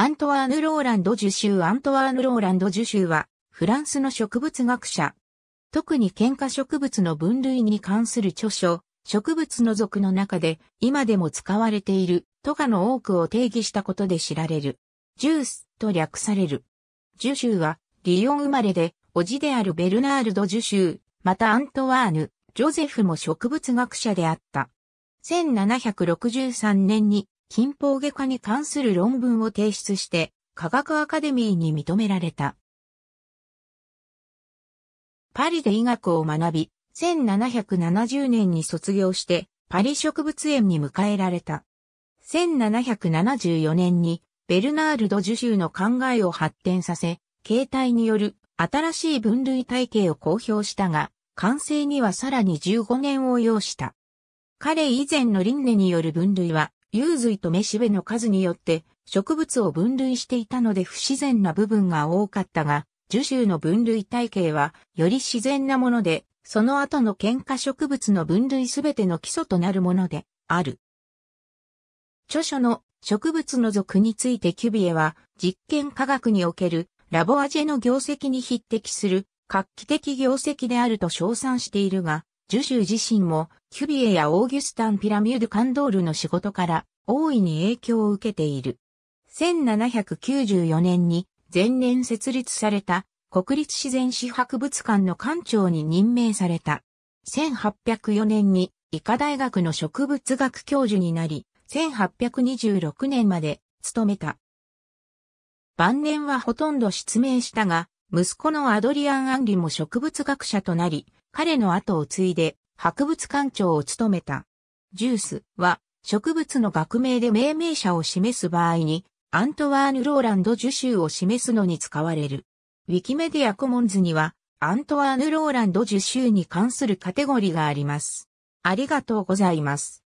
アントワーヌ・ローランド・ジュシューアントワーヌ・ローランド・ジュシューは、フランスの植物学者。特に喧嘩植物の分類に関する著書、植物の属の中で、今でも使われている、トガの多くを定義したことで知られる。ジュースと略される。ジュシューは、リヨン生まれで、叔父であるベルナールド・ジュシュー、またアントワーヌ、ジョゼフも植物学者であった。1763年に近方外科に関する論文を提出して、科学アカデミーに認められた。パリで医学を学び、1770年に卒業して、パリ植物園に迎えられた。1774年に、ベルナールド・ジュシューの考えを発展させ、形態による新しい分類体系を公表したが、完成にはさらに15年を要した。彼以前のンネによる分類は、幽髄とめしべの数によって植物を分類していたので不自然な部分が多かったが、樹種の分類体系はより自然なもので、その後の喧嘩植物の分類すべての基礎となるものである。著書の植物の属についてキュビエは実験科学におけるラボアジェの業績に匹敵する画期的業績であると称賛しているが、ジュシュ自身も、キュビエやオーギュスタン・ピラミュード・カンドールの仕事から大いに影響を受けている。1794年に前年設立された国立自然史博物館の館長に任命された。1804年に医科大学の植物学教授になり、1826年まで務めた。晩年はほとんど失明したが、息子のアドリアン・アンリも植物学者となり、彼の後を継いで博物館長を務めた。ジュースは植物の学名で命名者を示す場合にアントワーヌ・ローランド・ジュシューを示すのに使われる。ウィキメディアコモンズにはアントワーヌ・ローランド・ジュシューに関するカテゴリがあります。ありがとうございます。